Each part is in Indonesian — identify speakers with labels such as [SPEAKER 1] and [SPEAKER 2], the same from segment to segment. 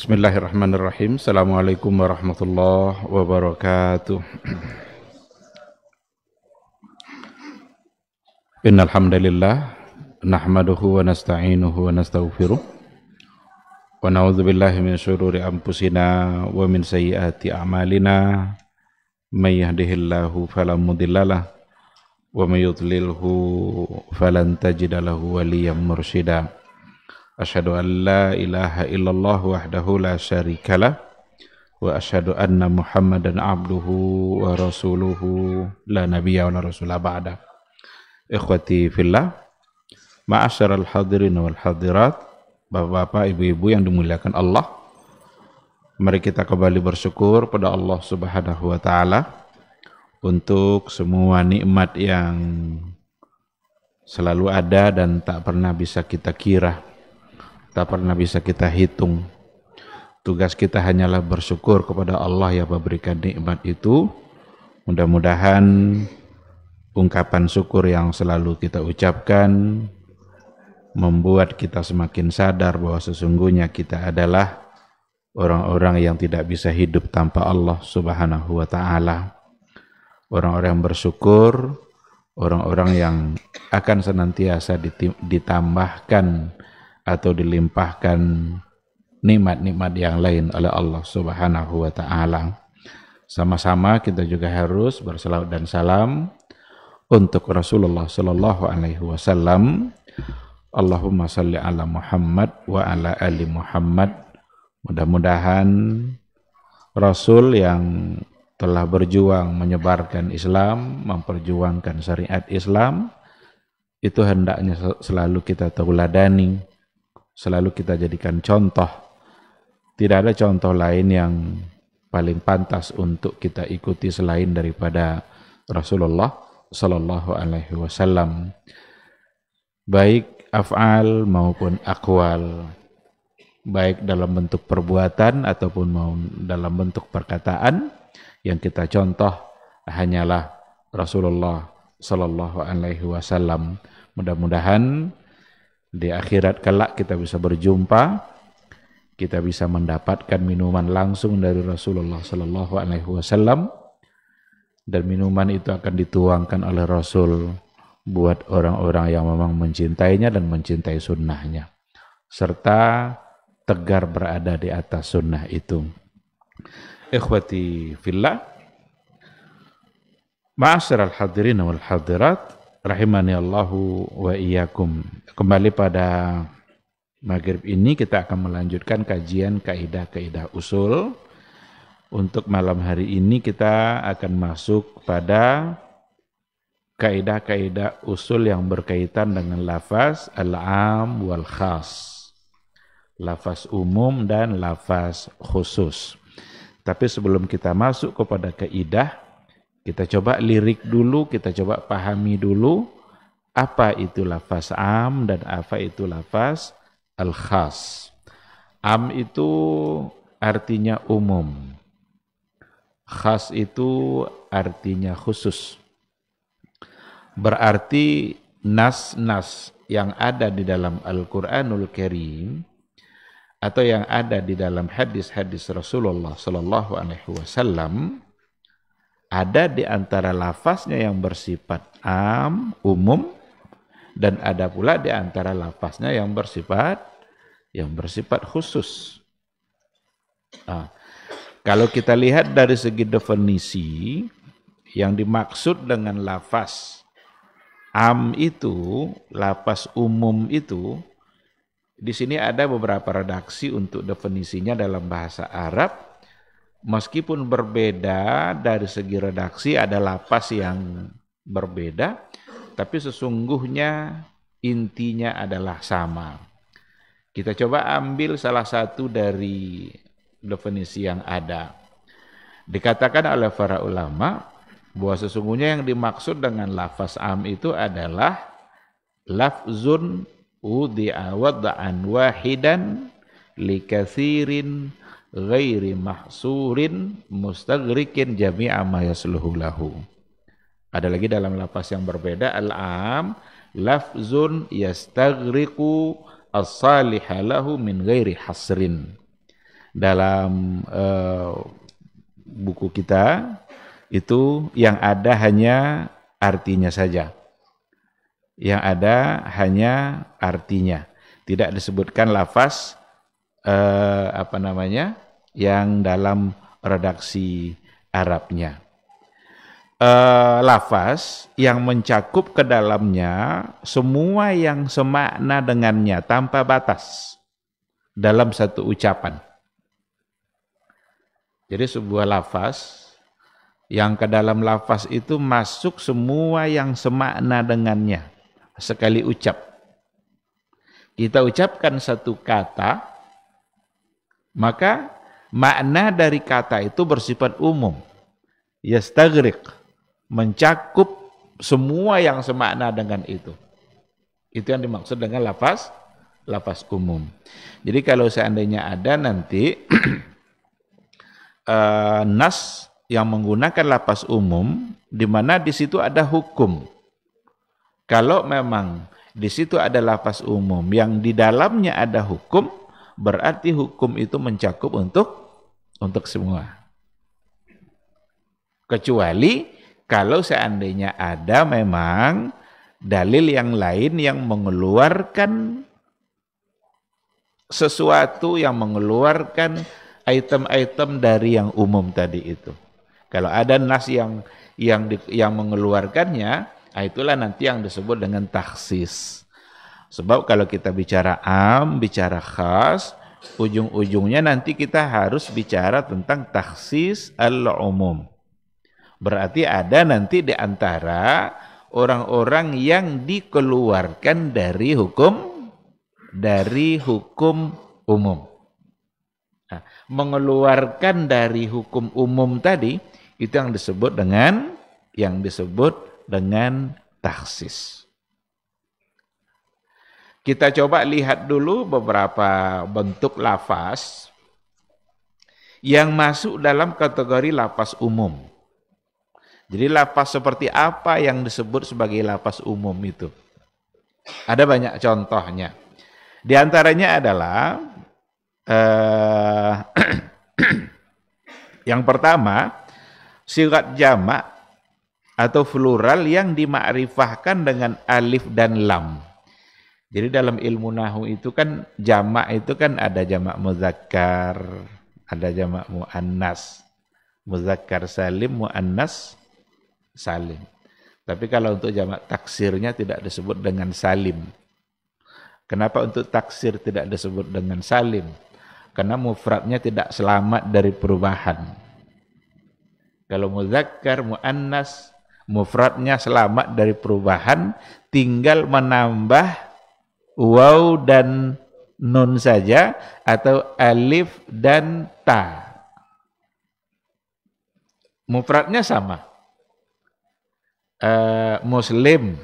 [SPEAKER 1] Bismillahirrahmanirrahim. Assalamualaikum warahmatullahi wabarakatuh. Innal hamdalillah nahmaduhu wa nasta'inuhu wa nastaghfiruh wa na'udzu billahi min syururi anfusina wa min sayyiati a'malina may yahdihillahu fala mudhillalah wa may yudlilhu falan tajida lahu waliyan Asyhadu an la ilaha illallah wahdahu la syarikalah wa asyhadu anna Muhammadan abduhu wa rasuluhu la nabiyya wa la rasula ba'da. Ikhwati fillah, al hadirin wal hadirat, Bapak-bapak, ibu-ibu yang dimuliakan Allah. Mari kita kembali bersyukur pada Allah Subhanahu wa taala untuk semua nikmat yang selalu ada dan tak pernah bisa kita kira tak pernah bisa kita hitung. Tugas kita hanyalah bersyukur kepada Allah yang memberikan nikmat itu. Mudah-mudahan ungkapan syukur yang selalu kita ucapkan membuat kita semakin sadar bahwa sesungguhnya kita adalah orang-orang yang tidak bisa hidup tanpa Allah Subhanahu wa taala. Orang-orang yang bersyukur, orang-orang yang akan senantiasa ditambahkan atau dilimpahkan nikmat-nikmat yang lain oleh Allah Subhanahu wa taala. Sama-sama kita juga harus berselawat dan salam untuk Rasulullah sallallahu alaihi wasallam. Allahumma salli ala Muhammad wa ala ali Muhammad. Mudah-mudahan rasul yang telah berjuang menyebarkan Islam, memperjuangkan syariat Islam, itu hendaknya selalu kita tauladani selalu kita jadikan contoh. Tidak ada contoh lain yang paling pantas untuk kita ikuti selain daripada Rasulullah Sallallahu Alaihi Wasallam. Baik afal maupun akwal, baik dalam bentuk perbuatan ataupun mau dalam bentuk perkataan yang kita contoh hanyalah Rasulullah Sallallahu Alaihi Wasallam. Mudah-mudahan di akhirat kelak kita bisa berjumpa, kita bisa mendapatkan minuman langsung dari Rasulullah Sallallahu Alaihi Wasallam dan minuman itu akan dituangkan oleh Rasul buat orang-orang yang memang mencintainya dan mencintai sunnahnya serta tegar berada di atas sunnah itu. Ikhwati fillah, ma'asyiral hadirin wal hadirat, rahimani Allahu wa iyyakum. Kembali pada maghrib ini kita akan melanjutkan kajian kaidah-kaidah usul. Untuk malam hari ini kita akan masuk pada kaidah-kaidah usul yang berkaitan dengan lafaz al-am wal khas. Lafaz umum dan lafaz khusus. Tapi sebelum kita masuk kepada kaidah, kita coba lirik dulu, kita coba pahami dulu apa itu lafaz am dan apa itu lafaz al-khas. Am itu artinya umum. Khas itu artinya khusus. Berarti nas-nas yang ada di dalam Al-Qur'anul Karim atau yang ada di dalam hadis-hadis Rasulullah sallallahu alaihi wasallam ada di antara lafaznya yang bersifat am, umum, dan ada pula di antara lafaznya yang bersifat yang bersifat khusus. Nah, kalau kita lihat dari segi definisi, yang dimaksud dengan lafaz am itu, lafaz umum itu, di sini ada beberapa redaksi untuk definisinya dalam bahasa Arab, meskipun berbeda dari segi redaksi ada lapas yang berbeda, tapi sesungguhnya intinya adalah sama. Kita coba ambil salah satu dari definisi yang ada. Dikatakan oleh para ulama bahwa sesungguhnya yang dimaksud dengan lafaz am itu adalah lafzun udi'a wad'an wahidan likathirin ghairi mahsurin mustagrikin jami'a ma yasluhu lahu. Ada lagi dalam lapas yang berbeda al-am lafzun yastagriku as-saliha lahu min ghairi hasrin. Dalam uh, buku kita itu yang ada hanya artinya saja. Yang ada hanya artinya. Tidak disebutkan lafaz eh, apa namanya yang dalam redaksi Arabnya. Eh, lafaz yang mencakup ke dalamnya semua yang semakna dengannya tanpa batas dalam satu ucapan. Jadi sebuah lafaz yang ke dalam lafaz itu masuk semua yang semakna dengannya sekali ucap. Kita ucapkan satu kata maka makna dari kata itu bersifat umum. Yastagrik, mencakup semua yang semakna dengan itu. Itu yang dimaksud dengan lafaz lafaz umum. Jadi kalau seandainya ada nanti uh, nas yang menggunakan lapas umum di mana di situ ada hukum. Kalau memang di situ ada lapas umum yang di dalamnya ada hukum, berarti hukum itu mencakup untuk untuk semua. Kecuali kalau seandainya ada memang dalil yang lain yang mengeluarkan sesuatu yang mengeluarkan item-item dari yang umum tadi itu. Kalau ada nas yang yang di, yang mengeluarkannya, ah, itulah nanti yang disebut dengan taksis. Sebab kalau kita bicara am, bicara khas, ujung-ujungnya nanti kita harus bicara tentang taksis al-umum. Berarti ada nanti di antara orang-orang yang dikeluarkan dari hukum dari hukum umum. Nah, mengeluarkan dari hukum umum tadi itu yang disebut dengan yang disebut dengan taksis. Kita coba lihat dulu beberapa bentuk lafaz yang masuk dalam kategori lapas umum. Jadi lapas seperti apa yang disebut sebagai lapas umum itu? Ada banyak contohnya. Di antaranya adalah eh, yang pertama silat jamak atau plural yang dimakrifahkan dengan alif dan lam. Jadi dalam ilmu nahu itu kan jamak itu kan ada jamak muzakkar, ada jamak muannas. Muzakkar salim, muannas salim. Tapi kalau untuk jamak taksirnya tidak disebut dengan salim. Kenapa untuk taksir tidak disebut dengan salim? Karena mufradnya tidak selamat dari perubahan. Kalau muzakkar, muannas, mufradnya selamat dari perubahan, tinggal menambah waw dan nun saja atau alif dan ta. Mufradnya sama. Uh, muslim,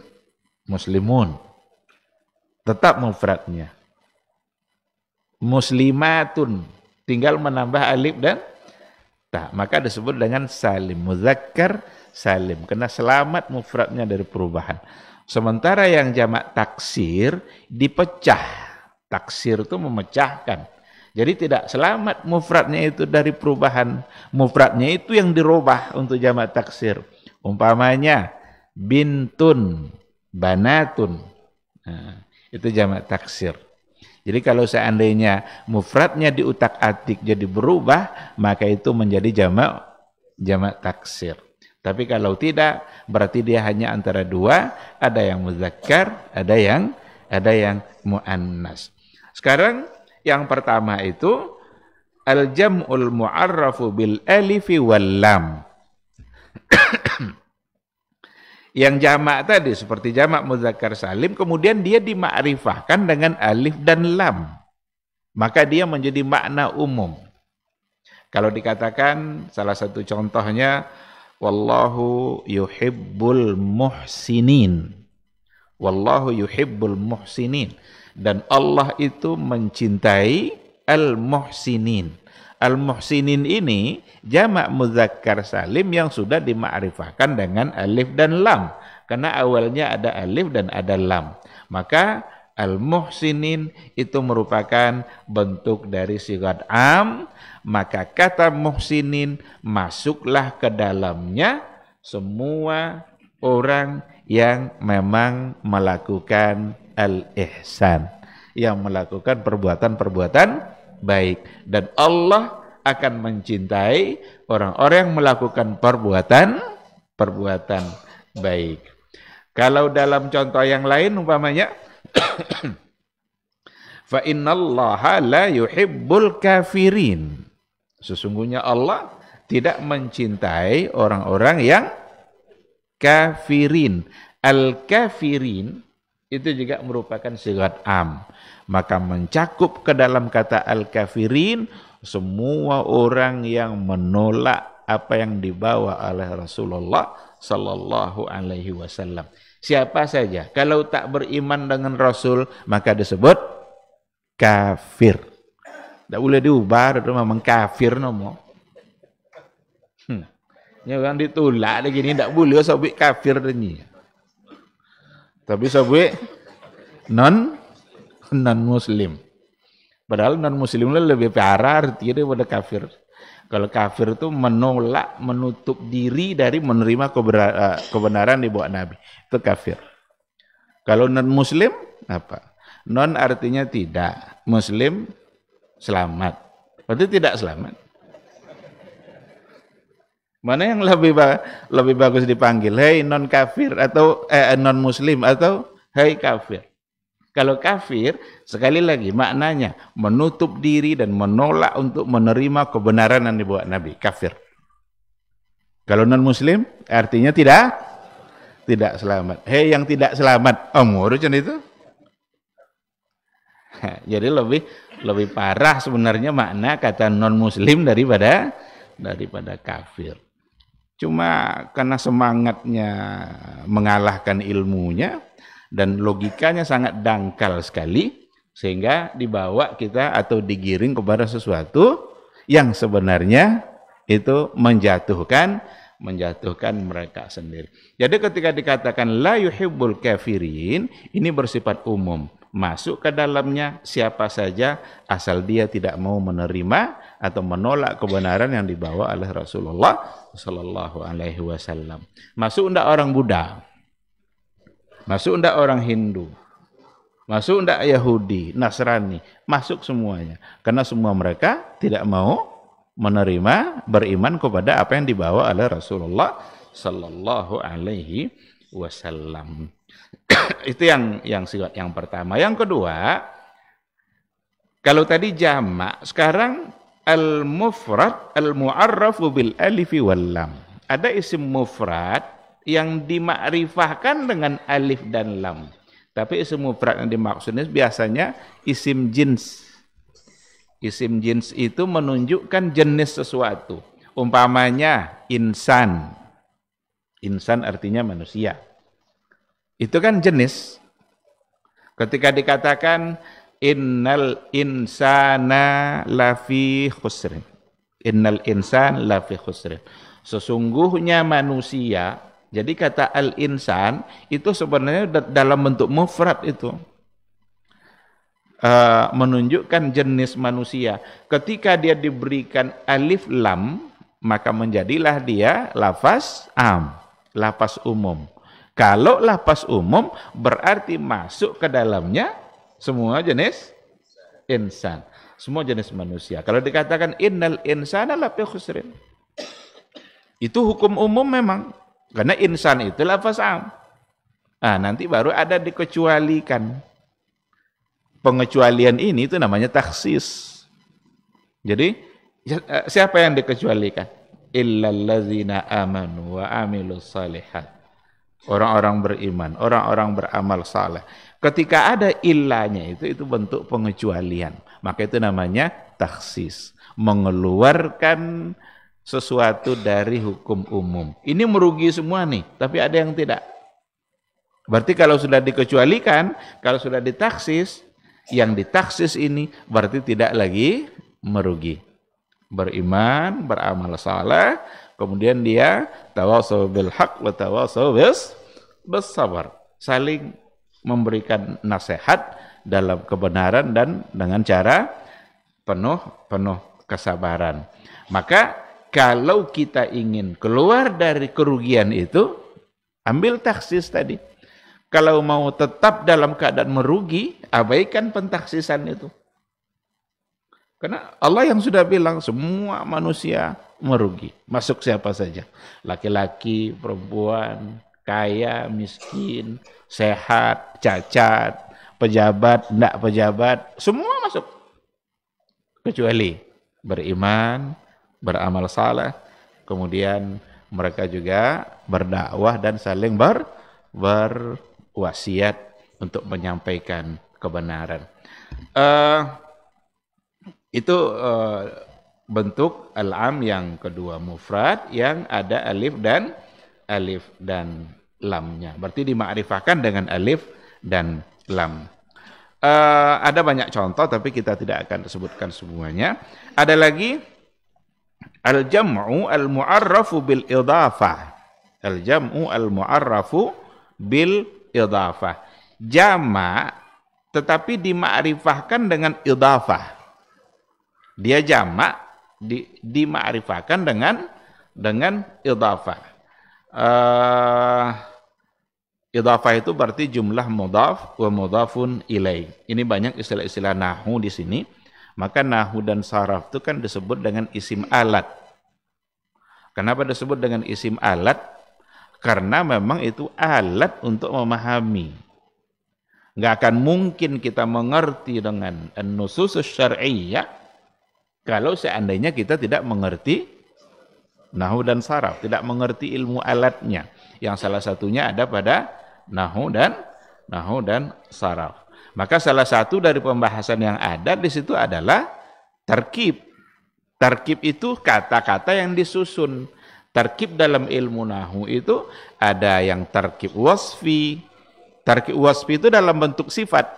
[SPEAKER 1] muslimun. Tetap mufradnya. Muslimatun. Tinggal menambah alif dan ta. Maka disebut dengan salim. Muzakkar salim. Karena selamat mufradnya dari perubahan. Sementara yang jamak taksir dipecah. Taksir itu memecahkan. Jadi tidak selamat mufradnya itu dari perubahan. Mufradnya itu yang dirubah untuk jamak taksir. Umpamanya bintun, banatun. Nah, itu jamak taksir. Jadi kalau seandainya mufradnya diutak-atik jadi berubah, maka itu menjadi jamak jamak taksir. Tapi kalau tidak, berarti dia hanya antara dua, ada yang muzakkar, ada yang ada yang muannas. Sekarang yang pertama itu al-jam'ul mu'arrafu bil alifi wal lam. yang jamak tadi seperti jamak muzakkar salim kemudian dia dimakrifahkan dengan alif dan lam maka dia menjadi makna umum kalau dikatakan salah satu contohnya Wallahu yuhibbul muhsinin. Wallahu yuhibbul muhsinin. Dan Allah itu mencintai al-muhsinin. Al-muhsinin ini jamak muzakkar salim yang sudah dimakrifahkan dengan alif dan lam. Karena awalnya ada alif dan ada lam. Maka Al-muhsinin itu merupakan bentuk dari sigat am, maka kata muhsinin masuklah ke dalamnya semua orang yang memang melakukan al-ihsan, yang melakukan perbuatan-perbuatan baik dan Allah akan mencintai orang-orang yang melakukan perbuatan perbuatan baik. Kalau dalam contoh yang lain umpamanya Fa innallaha la yuhibbul kafirin. Sesungguhnya Allah tidak mencintai orang-orang yang kafirin. Al-kafirin itu juga merupakan sigat am. Maka mencakup ke dalam kata al-kafirin semua orang yang menolak apa yang dibawa oleh Rasulullah sallallahu alaihi wasallam. Siapa saja kalau tak beriman dengan Rasul maka disebut kafir. Tak boleh diubah, itu memang kafir nomo. Hmm. Ya kan ditolak lagi ni tak boleh sobek kafir ini. Tapi sobek non non muslim. Padahal non muslim lebih parah artinya daripada kafir. Kalau kafir itu menolak, menutup diri dari menerima eh, kebenaran di bawah Nabi. Itu kafir. Kalau non-muslim, apa? Non artinya tidak. Muslim, selamat. Berarti tidak selamat. Mana yang lebih ba lebih bagus dipanggil? Hei non kafir atau eh, non muslim atau hei kafir? Kalau kafir, sekali lagi maknanya menutup diri dan menolak untuk menerima kebenaran yang dibawa Nabi, kafir. Kalau non-muslim, artinya tidak tidak selamat. Hei yang tidak selamat, omurucan itu. Jadi lebih lebih parah sebenarnya makna kata non-muslim daripada daripada kafir. Cuma karena semangatnya mengalahkan ilmunya, dan logikanya sangat dangkal sekali sehingga dibawa kita atau digiring kepada sesuatu yang sebenarnya itu menjatuhkan menjatuhkan mereka sendiri. Jadi ketika dikatakan la yuhibbul kafirin, ini bersifat umum. Masuk ke dalamnya siapa saja asal dia tidak mau menerima atau menolak kebenaran yang dibawa oleh Rasulullah sallallahu alaihi wasallam. Masuk ndak orang Buddha? Masuk ndak orang Hindu? Masuk ndak Yahudi, Nasrani? Masuk semuanya. Karena semua mereka tidak mau menerima beriman kepada apa yang dibawa oleh Rasulullah sallallahu alaihi wasallam. Itu yang yang sifat yang pertama. Yang kedua, kalau tadi jamak, sekarang al-mufrad al-mu'arrafu bil alifi wal lam. Ada isim mufrad yang dimakrifahkan dengan alif dan lam. Tapi isim mufrad yang ini biasanya isim jins. Isim jins itu menunjukkan jenis sesuatu. Umpamanya insan. Insan artinya manusia. Itu kan jenis. Ketika dikatakan innal insana lafi khusrin. Innal insan lafi khusrin. Sesungguhnya manusia jadi kata al-insan itu sebenarnya dalam bentuk mufrad itu. Uh, menunjukkan jenis manusia. Ketika dia diberikan alif lam, maka menjadilah dia lafaz am, lafaz umum. Kalau lafaz umum berarti masuk ke dalamnya semua jenis insan, semua jenis manusia. Kalau dikatakan innal insana lafi khusrin. Itu hukum umum memang karena insan itulah am. Ah, nanti baru ada dikecualikan. Pengecualian ini itu namanya taksis. Jadi ya, eh, siapa yang dikecualikan? Illallazina amanu wa amilu salihat. Orang-orang beriman, orang-orang beramal saleh. Ketika ada illanya itu, itu bentuk pengecualian. Maka itu namanya taksis. Mengeluarkan sesuatu dari hukum umum. Ini merugi semua nih, tapi ada yang tidak. Berarti kalau sudah dikecualikan, kalau sudah ditaksis, yang ditaksis ini berarti tidak lagi merugi. Beriman, beramal saleh, kemudian dia tawasaw bil haq wa tawasaw bis bersabar. Saling memberikan nasihat dalam kebenaran dan dengan cara penuh penuh kesabaran. Maka kalau kita ingin keluar dari kerugian itu, ambil taksis tadi. Kalau mau tetap dalam keadaan merugi, abaikan pentaksisan itu. Karena Allah yang sudah bilang semua manusia merugi, masuk siapa saja. Laki-laki, perempuan, kaya, miskin, sehat, cacat, pejabat, tidak pejabat, semua masuk. Kecuali beriman, beramal saleh, kemudian mereka juga berdakwah dan saling ber berwasiat untuk menyampaikan kebenaran. Uh, itu uh, bentuk alam yang kedua mufrad yang ada alif dan alif dan lamnya. Berarti dimakrifahkan dengan alif dan lam. Uh, ada banyak contoh tapi kita tidak akan sebutkan semuanya. Ada lagi Al-jam'u al-mu'arrafu bil idafah. Al-jam'u al-mu'arrafu bil idafah. Jama tetapi dimakrifahkan dengan idafah. Dia jama di, dimakrifahkan dengan dengan idafah. Uh, eh, idafah itu berarti jumlah mudaf wa mudafun ilaih. Ini banyak istilah-istilah nahu di sini. Maka nahu dan saraf itu kan disebut dengan isim alat. Kenapa disebut dengan isim alat? Karena memang itu alat untuk memahami. Nggak akan mungkin kita mengerti dengan nusus syariah kalau seandainya kita tidak mengerti nahu dan saraf, tidak mengerti ilmu alatnya. Yang salah satunya ada pada nahu dan nahu dan saraf. Maka salah satu dari pembahasan yang ada di situ adalah terkib. Terkib itu kata-kata yang disusun. Terkib dalam ilmu nahu itu ada yang terkib wasfi. Terkib wasfi itu dalam bentuk sifat.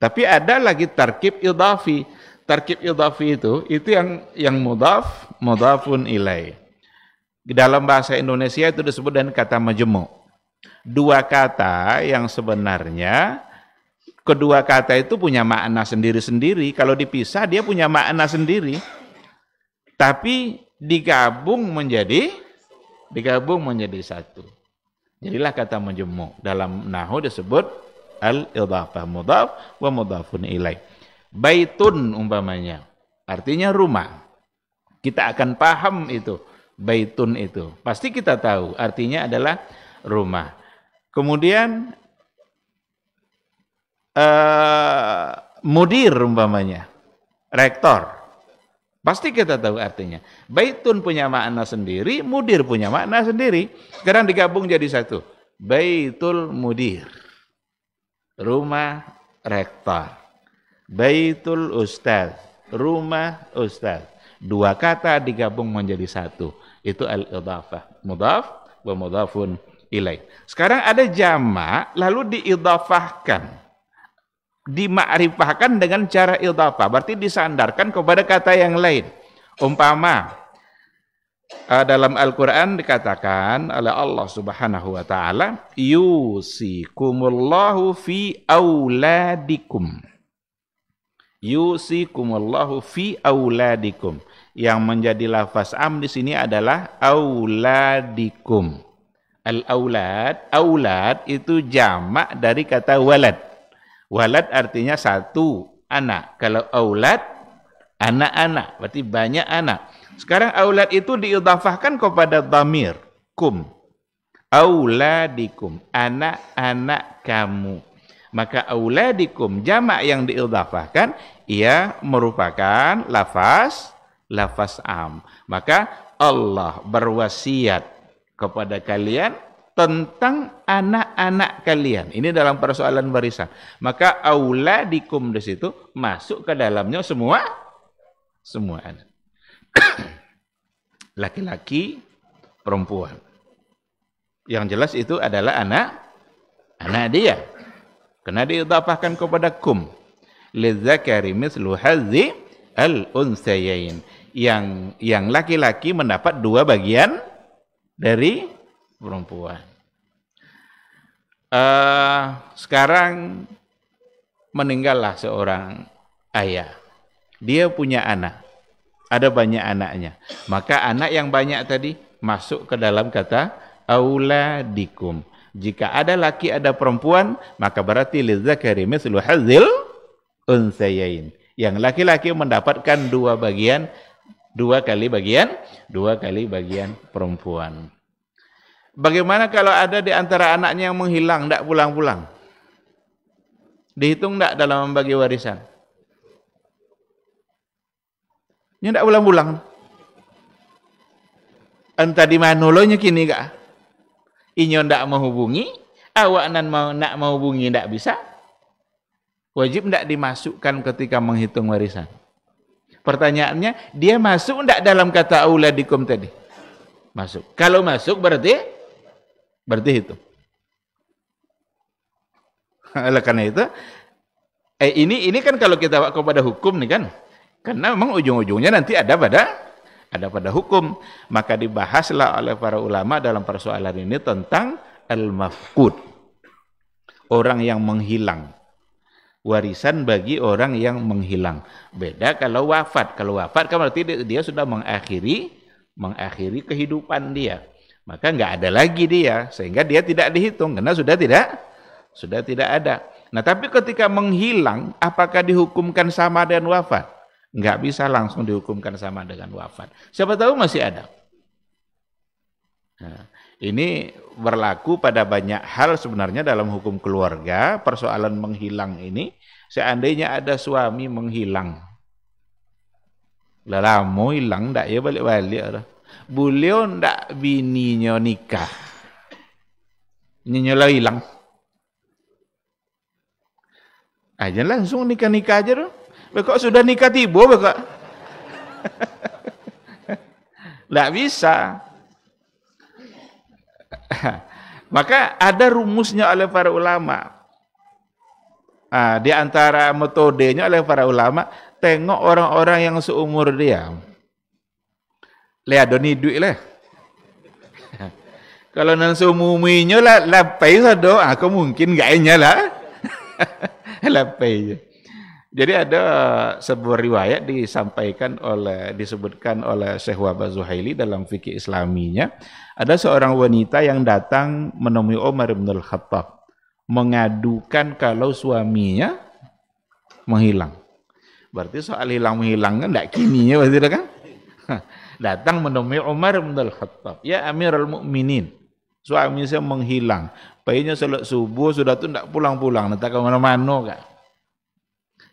[SPEAKER 1] Tapi ada lagi terkib idafi. Terkib idafi itu itu yang yang mudaf, mudafun ilai. dalam bahasa Indonesia itu disebut dengan kata majemuk. Dua kata yang sebenarnya kedua kata itu punya makna sendiri-sendiri. Kalau dipisah dia punya makna sendiri. Tapi digabung menjadi digabung menjadi satu. Jadilah kata menjemuk. Dalam nahu disebut al-idhafah mudaf wa mudafun ilai. Baitun umpamanya. Artinya rumah. Kita akan paham itu. Baitun itu. Pasti kita tahu. Artinya adalah rumah. Kemudian Eh, mudir umpamanya, rektor. Pasti kita tahu artinya. Baitun punya makna sendiri, mudir punya makna sendiri. Sekarang digabung jadi satu. Baitul mudir. Rumah rektor. Baitul ustaz. Rumah ustaz. Dua kata digabung menjadi satu. Itu al-idhafah. Mudhaf wa mudhafun ilaih. Sekarang ada jama, lalu diidhafahkan dimakrifahkan dengan cara idhafah. Berarti disandarkan kepada kata yang lain. Umpama eh, dalam Al-Qur'an dikatakan oleh Allah Subhanahu wa taala, "Yusikumullahu fi auladikum." Yusikumullahu fi auladikum. Yang menjadi lafaz am di sini adalah auladikum. Al-aulad, aulad itu jamak dari kata walad Walad artinya satu anak. Kalau aulad, anak-anak. Berarti banyak anak. Sekarang aulad itu diidafahkan kepada damir. Kum. Auladikum. Anak-anak kamu. Maka auladikum jamak yang diidafahkan ia merupakan lafaz lafaz am. Maka Allah berwasiat kepada kalian tentang anak-anak kalian. Ini dalam persoalan warisan. Maka auladikum di situ masuk ke dalamnya semua semua anak. Laki-laki, perempuan. Yang jelas itu adalah anak anak dia. Karena diidafahkan kepada kum. Lidzakari mislu hazi al-unsayain. Yang yang laki-laki mendapat dua bagian dari perempuan. Uh, sekarang meninggallah seorang ayah. Dia punya anak. Ada banyak anaknya. Maka anak yang banyak tadi masuk ke dalam kata aula dikum. Jika ada laki ada perempuan, maka berarti lidzakari mislu hazil unsayain. Yang laki-laki mendapatkan dua bagian, dua kali bagian, dua kali bagian perempuan. Bagaimana kalau ada di antara anaknya yang menghilang, tidak pulang-pulang? Dihitung tidak dalam membagi warisan? Ini tidak pulang-pulang. Entah di mana lo kini kak. Inyo tidak menghubungi, awak nan mau nak menghubungi tidak bisa. Wajib tidak dimasukkan ketika menghitung warisan. Pertanyaannya, dia masuk tidak dalam kata auladikum tadi? Masuk. Kalau masuk berarti Berarti itu. Oleh karena itu, eh ini ini kan kalau kita kepada hukum nih kan, karena memang ujung-ujungnya nanti ada pada ada pada hukum. Maka dibahaslah oleh para ulama dalam persoalan ini tentang al-mafqud. Orang yang menghilang. Warisan bagi orang yang menghilang. Beda kalau wafat. Kalau wafat kan berarti dia sudah mengakhiri mengakhiri kehidupan dia maka nggak ada lagi dia sehingga dia tidak dihitung karena sudah tidak sudah tidak ada. Nah, tapi ketika menghilang apakah dihukumkan sama dengan wafat? Nggak bisa langsung dihukumkan sama dengan wafat. Siapa tahu masih ada. Nah, ini berlaku pada banyak hal sebenarnya dalam hukum keluarga, persoalan menghilang ini seandainya ada suami menghilang. Lah hilang ndak ya balik-balik Beliau ndak bininya nikah. Nyonya hilang. Aja langsung nikah-nikah aja dong. Bekok sudah nikah tiba bekok. Ndak bisa. Maka ada rumusnya oleh para ulama. Nah, di antara metodenya oleh para ulama, tengok orang-orang yang seumur dia le ni duit lah. Kalau nang sumuminya lah lapai sado, aku mungkin gaknya lah. lapai je. Jadi ada uh, sebuah riwayat disampaikan oleh disebutkan oleh Syekh Wahab Zuhaili dalam fikih Islaminya, ada seorang wanita yang datang menemui Umar bin Al-Khattab mengadukan kalau suaminya menghilang. Berarti soal hilang menghilang kan tidak ya, berarti kan? datang menemui Umar bin Al-Khattab. Ya Amirul Mukminin. Suaminya saya menghilang. Bayinya salat subuh sudah tuh tidak pulang-pulang. Tidak ke mana-mana kak.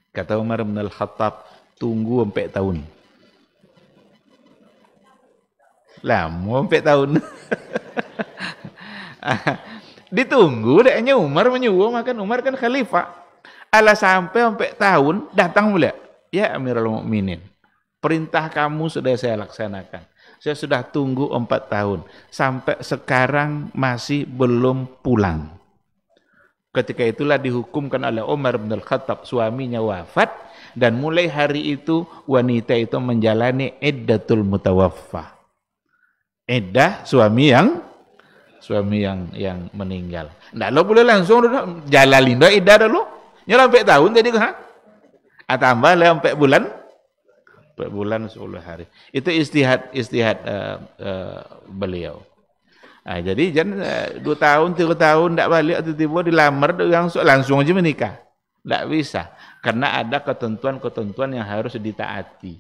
[SPEAKER 1] Kata Umar bin Al-Khattab, tunggu sampai tahun. mau sampai tahun. Ditunggu deknya Umar menyuruh makan Umar kan khalifah. Ala sampai sampai tahun datang mulia Ya Amirul Mukminin. Perintah kamu sudah saya laksanakan. Saya sudah tunggu empat tahun. Sampai sekarang masih belum pulang. Ketika itulah dihukumkan oleh Umar bin Al-Khattab, suaminya wafat. Dan mulai hari itu wanita itu menjalani iddatul mutawaffah. Edah suami yang suami yang yang meninggal. Nah lo boleh langsung jalalindo iddah lo Nyelampe tahun jadi kan? Atambah ah, sampai bulan bulan 10 hari. Itu istihad istihad uh, uh, beliau. Nah, jadi jangan uh, eh, dua tahun, tiga tahun tidak balik tiba-tiba dilamar langsung langsung aja menikah. Tidak bisa karena ada ketentuan-ketentuan yang harus ditaati.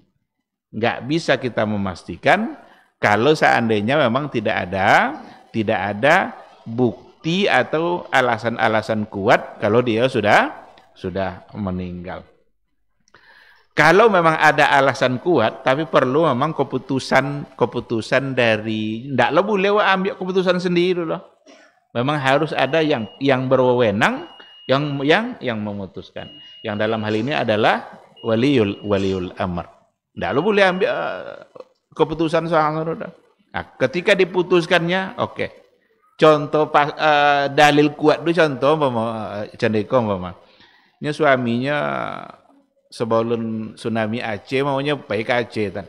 [SPEAKER 1] Nggak bisa kita memastikan kalau seandainya memang tidak ada tidak ada bukti atau alasan-alasan kuat kalau dia sudah sudah meninggal. Kalau memang ada alasan kuat, tapi perlu memang keputusan keputusan dari tidak lo boleh ambil keputusan sendiri loh. Memang harus ada yang yang berwenang yang yang yang memutuskan. Yang dalam hal ini adalah waliul waliul amr. Tidak lo boleh ambil uh, keputusan soal roda. Nah, ketika diputuskannya, oke. Okay. Contoh pas, uh, dalil kuat itu contoh mama uh, eh, cendeko umpama. Ini suaminya sebelum tsunami Aceh maunya baik Aceh kan.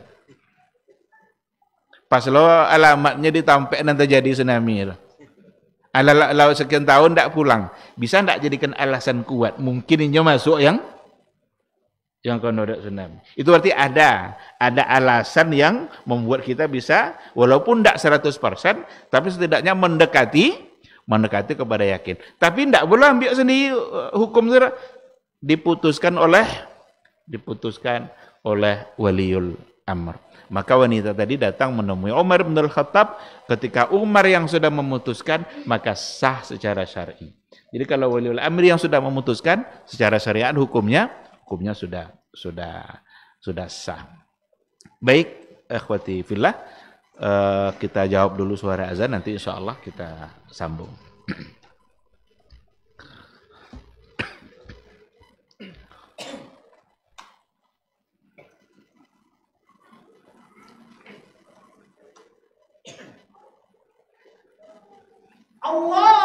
[SPEAKER 1] Pas lo alamatnya ditampek nanti jadi tsunami lo. Alal laut sekian tahun tidak pulang, bisa tidak jadikan alasan kuat. Mungkin ini masuk yang yang kondok tsunami. Itu berarti ada ada alasan yang membuat kita bisa walaupun tidak 100% tapi setidaknya mendekati mendekati kepada yakin. Tapi tidak boleh ambil sendiri eh, hukum itu diputuskan oleh diputuskan oleh waliul amr. Maka wanita tadi datang menemui Umar bin Khattab ketika Umar yang sudah memutuskan maka sah secara syar'i. Jadi kalau waliul amri yang sudah memutuskan secara syariat hukumnya hukumnya sudah sudah sudah sah. Baik, ikhwati fillah, eh, kita jawab dulu suara azan nanti insyaallah kita sambung. Allah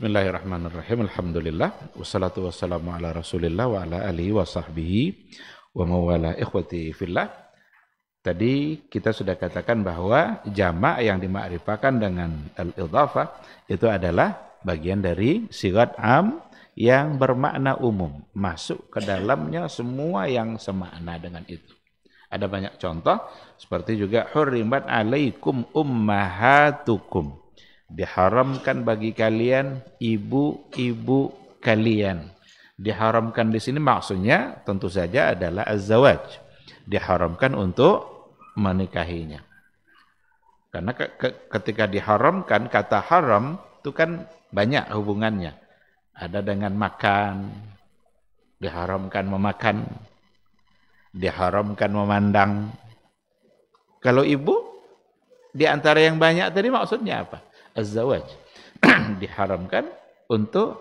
[SPEAKER 1] Bismillahirrahmanirrahim. Alhamdulillah. Wassalatu wassalamu ala rasulillah wa ala alihi wa sahbihi wa mawala ikhwati fillah. Tadi kita sudah katakan bahwa jama' yang dimakrifakan dengan al-idhafah itu adalah bagian dari sigat am yang bermakna umum. Masuk ke dalamnya semua yang semakna dengan itu. Ada banyak contoh seperti juga hurrimat alaikum ummahatukum diharamkan bagi kalian ibu-ibu kalian. Diharamkan di sini maksudnya tentu saja adalah azwaj. Diharamkan untuk menikahinya. Karena ke ke ketika diharamkan kata haram itu kan banyak hubungannya. Ada dengan makan, diharamkan memakan, diharamkan memandang. Kalau ibu di antara yang banyak tadi maksudnya apa? Azwaj Diharamkan untuk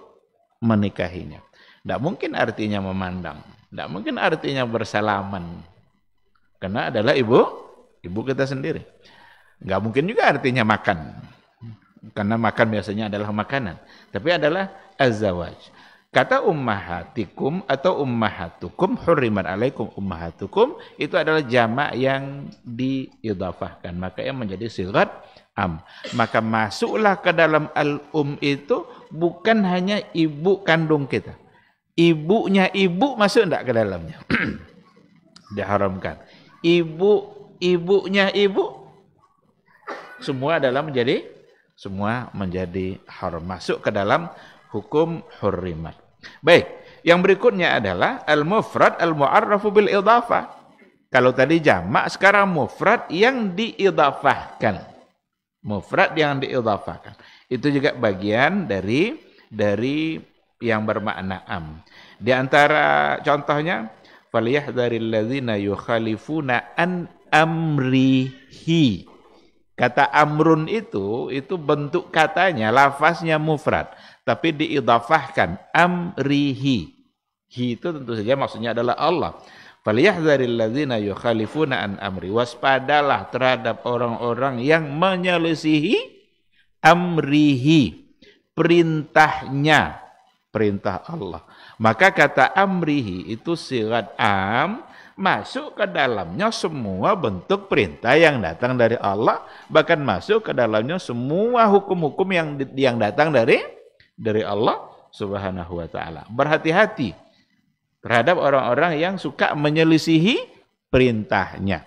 [SPEAKER 1] menikahinya. Tidak mungkin artinya memandang. Tidak mungkin artinya bersalaman. Karena adalah ibu, ibu kita sendiri. Tidak mungkin juga artinya makan. Karena makan biasanya adalah makanan. Tapi adalah azwaj. Kata ummahatikum atau ummahatukum hurriman alaikum ummahatukum itu adalah jamak yang diidafahkan. Maka yang menjadi silat am. Maka masuklah ke dalam al-um itu bukan hanya ibu kandung kita. Ibunya ibu masuk enggak ke dalamnya? Diharamkan. Ibu ibunya ibu semua adalah menjadi semua menjadi haram masuk ke dalam hukum hurimat. Baik, yang berikutnya adalah al-mufrad al-mu'arrafu bil idafah. Kalau tadi jamak sekarang mufrad yang diidafahkan mufrad yang diidhafakan. Itu juga bagian dari dari yang bermakna am. Di antara contohnya falyahdharil ladzina yukhalifuna an amrihi. Kata amrun itu itu bentuk katanya lafaznya mufrad tapi diidhafahkan amrihi. Hi itu tentu saja maksudnya adalah Allah. Falyahdharilladzina yukhalifuna an amri. Waspadalah terhadap orang-orang yang menyelisihi amrihi, perintahnya, perintah Allah. Maka kata amrihi itu silat am masuk ke dalamnya semua bentuk perintah yang datang dari Allah, bahkan masuk ke dalamnya semua hukum-hukum yang yang datang dari dari Allah Subhanahu wa taala. Berhati-hati terhadap orang-orang yang suka menyelisihi perintahnya.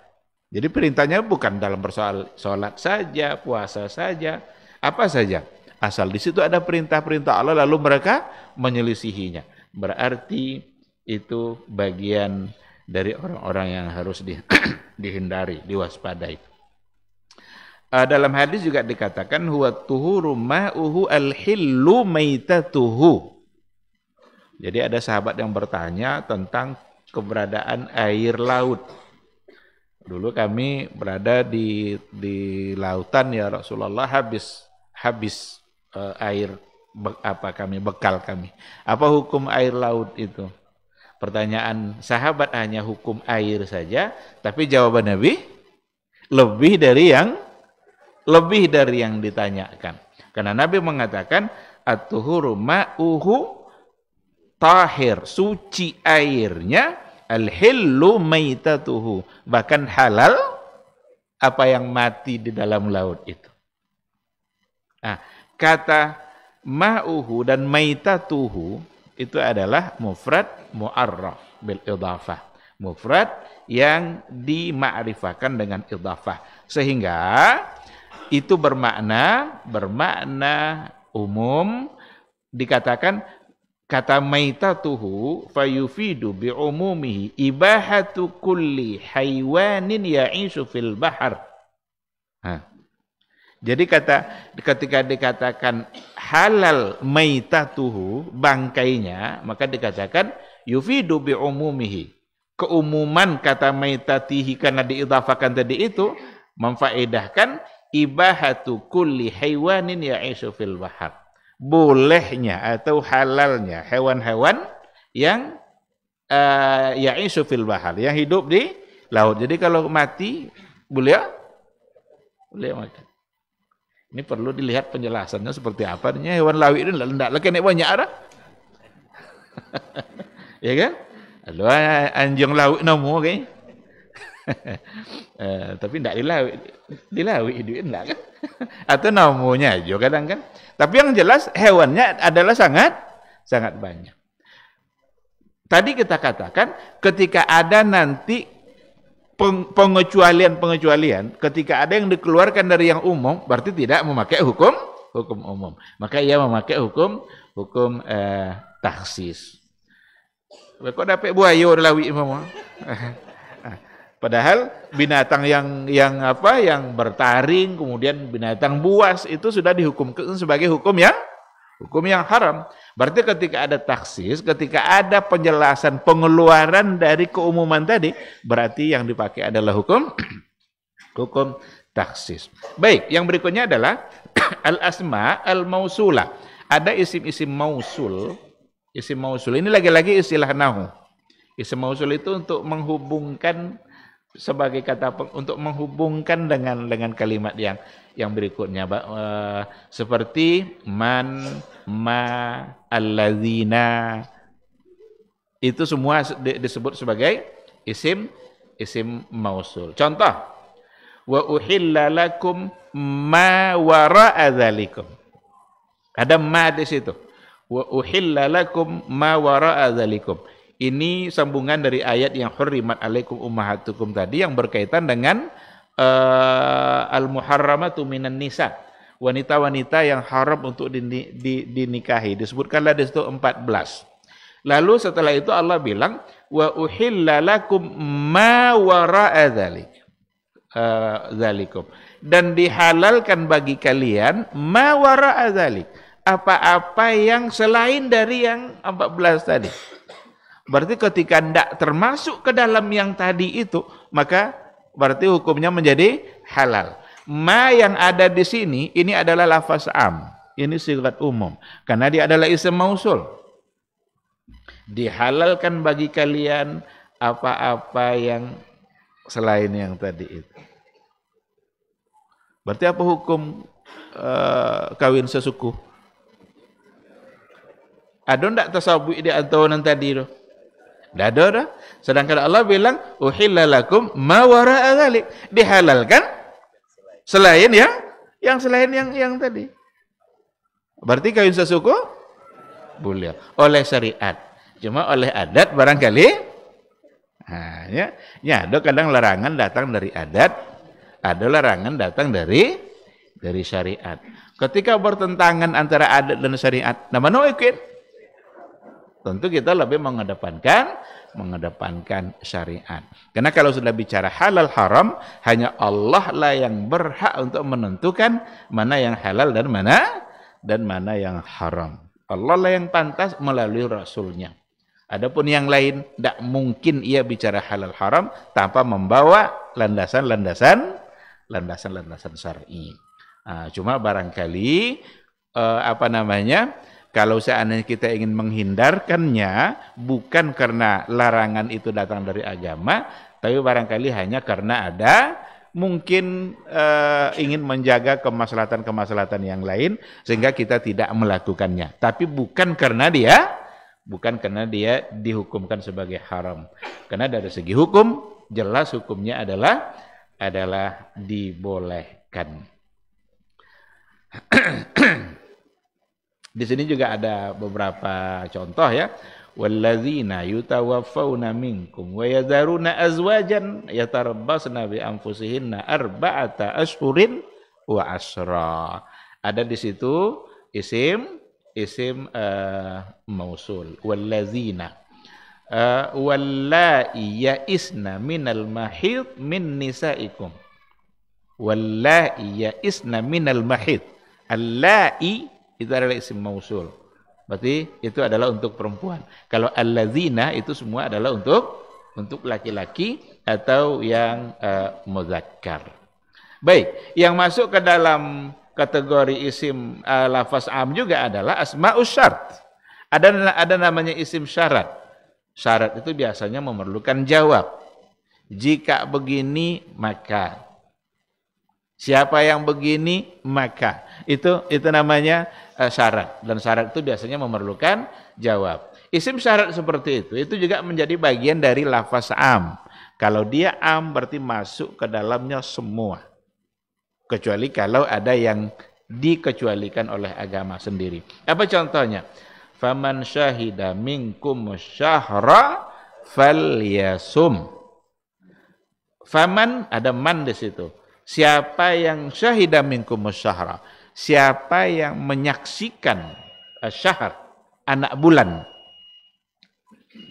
[SPEAKER 1] Jadi perintahnya bukan dalam persoal sholat saja, puasa saja, apa saja. Asal di situ ada perintah-perintah Allah lalu mereka menyelisihinya. Berarti itu bagian dari orang-orang yang harus di, dihindari, diwaspadai. Uh, dalam hadis juga dikatakan huwa tuhuru ma'uhu al-hillu maitatuhu. Jadi ada sahabat yang bertanya tentang keberadaan air laut. Dulu kami berada di di lautan ya Rasulullah habis habis uh, air be, apa kami bekal kami. Apa hukum air laut itu? Pertanyaan sahabat hanya hukum air saja, tapi jawaban Nabi lebih dari yang lebih dari yang ditanyakan. Karena Nabi mengatakan at-tuhuru ma'uhu tahir, suci airnya, al-hillu maitatuhu, bahkan halal apa yang mati di dalam laut itu. Nah, kata ma'uhu dan maitatuhu itu adalah mufrad mu'arraf bil idafah. Mufrad yang dimakrifakan dengan idafah. Sehingga itu bermakna bermakna umum dikatakan kata maitatuhu fayufidu bi'umumihi ibahatu kulli haywanin ya'ishu fil bahar. Hah. Jadi kata ketika dikatakan halal maitatuhu bangkainya maka dikatakan yufidu bi umumihi. Keumuman kata maitatihi karena diidafakan tadi itu memfaedahkan ibahatu kulli haywanin ya'ishu fil bahar bolehnya atau halalnya hewan-hewan yang uh, ya'isu fil bahar, yang hidup di laut. Jadi kalau mati, ya? boleh makan. Ini perlu dilihat penjelasannya seperti apa. Ini hewan laut ini tidak lagi banyak ada. ya kan? Lalu eh, anjing laut namu kan? eh, tapi tidak di laut. Di laut hidup tidak kan? atau namanya juga kadang kan. Tapi yang jelas hewannya adalah sangat sangat banyak. Tadi kita katakan ketika ada nanti pengecualian-pengecualian, ketika ada yang dikeluarkan dari yang umum, berarti tidak memakai hukum hukum umum. Maka ia memakai hukum hukum eh, taksis. Kok dapat buaya lawi semua? Padahal binatang yang yang apa yang bertaring kemudian binatang buas itu sudah dihukum sebagai hukum yang hukum yang haram. Berarti ketika ada taksis, ketika ada penjelasan pengeluaran dari keumuman tadi, berarti yang dipakai adalah hukum hukum taksis. Baik, yang berikutnya adalah al asma al mausula. Ada isim-isim mausul, isim mausul. Ini lagi-lagi istilah nahu. Isim mausul itu untuk menghubungkan sebagai kata untuk menghubungkan dengan dengan kalimat yang yang berikutnya uh, seperti man ma alladzina itu semua disebut sebagai isim isim mausul contoh wa uhillalakum ma wara'a dzalikum ada ma di situ wa uhillalakum ma wara'a dzalikum ini sambungan dari ayat yang hurrimat alaikum ummahatukum tadi yang berkaitan dengan uh, al-muharramatu minan nisa. Wanita-wanita yang haram untuk din di, dinikahi. Disebutkanlah di situ 14. Lalu setelah itu Allah bilang wa uhilla lakum ma wara'a dzalik. Uh, eh, zalikum. Dan dihalalkan bagi kalian ma wara'a dzalik apa-apa yang selain dari yang 14 tadi. Berarti ketika tidak termasuk ke dalam yang tadi itu, maka berarti hukumnya menjadi halal. Ma yang ada di sini, ini adalah lafaz am. Ini silat umum. Karena dia adalah isim mausul. Dihalalkan bagi kalian apa-apa yang selain yang tadi itu. Berarti apa hukum uh, kawin sesuku? Ada ndak tasawuf atau antara tadi itu? Tidak ada, Sedangkan Allah bilang, uhillalakum mawara agalik. Dihalalkan selain yang yang selain yang yang tadi. Berarti kain sesuku boleh oleh syariat. Cuma oleh adat barangkali Hanya, ya, ada kadang larangan datang dari adat, ada larangan datang dari dari syariat. Ketika bertentangan antara adat dan syariat, nama no ikut Tentu kita lebih mengedepankan mengedepankan syariat. Karena kalau sudah bicara halal haram, hanya Allah lah yang berhak untuk menentukan mana yang halal dan mana dan mana yang haram. Allah lah yang pantas melalui rasulnya. Adapun yang lain tidak mungkin ia bicara halal haram tanpa membawa landasan-landasan landasan-landasan syar'i. Nah, cuma barangkali eh, apa namanya? Kalau seandainya kita ingin menghindarkannya, bukan karena larangan itu datang dari agama, tapi barangkali hanya karena ada mungkin uh, ingin menjaga kemaslahatan-kemaslahatan yang lain sehingga kita tidak melakukannya. Tapi bukan karena dia bukan karena dia dihukumkan sebagai haram. Karena dari segi hukum jelas hukumnya adalah adalah dibolehkan. Di sini juga ada beberapa contoh ya. Wallazina yutawaffawna minkum wa yadharuna azwajan yatarabbasna bi anfusihinna arba'ata ashhurin wa asra. Ada di situ isim isim uh, mausul wallazina uh, eh, wallai ya'isna minal mahid min nisaikum wallai ya'isna minal mahid allai itu adalah isim mausul. Berarti itu adalah untuk perempuan. Kalau allazina itu semua adalah untuk untuk laki-laki atau yang uh, muzakkar. Baik, yang masuk ke dalam kategori isim uh, lafaz am juga adalah asma syart. Ada ada namanya isim syarat. Syarat itu biasanya memerlukan jawab. Jika begini maka Siapa yang begini maka itu itu namanya uh, syarat dan syarat itu biasanya memerlukan jawab. Isim syarat seperti itu itu juga menjadi bagian dari lafaz am. Kalau dia am berarti masuk ke dalamnya semua. Kecuali kalau ada yang dikecualikan oleh agama sendiri. Apa contohnya? Faman syahida minkum syahra falyasum. Faman ada man di situ Siapa yang syahidaminku minkum syahra? Siapa yang menyaksikan eh, syahr, anak bulan?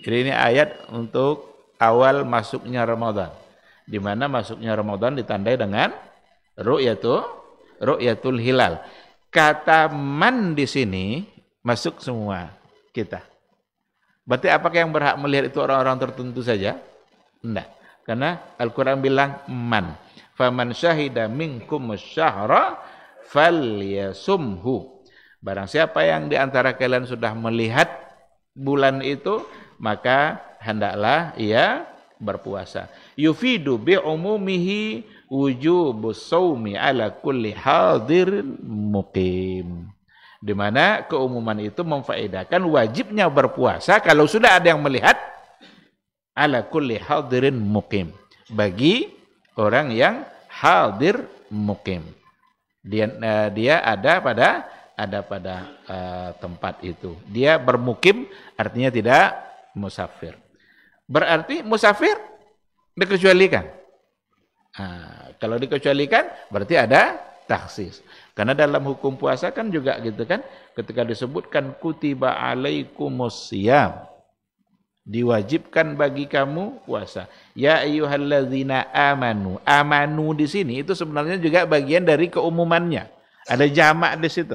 [SPEAKER 1] Jadi ini ayat untuk awal masuknya Ramadan. Di mana masuknya Ramadan ditandai dengan ru'yatu ru'yatul hilal. Kata man di sini masuk semua kita. Berarti apakah yang berhak melihat itu orang-orang tertentu saja? Enggak. Karena Al-Quran bilang man. Faman syahida minkum syahra yasumhu. Barang siapa yang di antara kalian sudah melihat bulan itu, maka hendaklah ia berpuasa. Yufidu bi umumihi wujubus saumi ala kulli hadir muqim. Di mana keumuman itu memfaedahkan wajibnya berpuasa kalau sudah ada yang melihat ala kulli hadirin muqim. Bagi orang yang hadir mukim. Dia uh, dia ada pada ada pada uh, tempat itu. Dia bermukim artinya tidak musafir. Berarti musafir dikecualikan. Nah, kalau dikecualikan berarti ada taksis. Karena dalam hukum puasa kan juga gitu kan ketika disebutkan kutiba alaikumusiyam Diwajibkan bagi kamu puasa. Ya ayyuhalladzina amanu. Amanu di sini itu sebenarnya juga bagian dari keumumannya. Ada jamak di situ.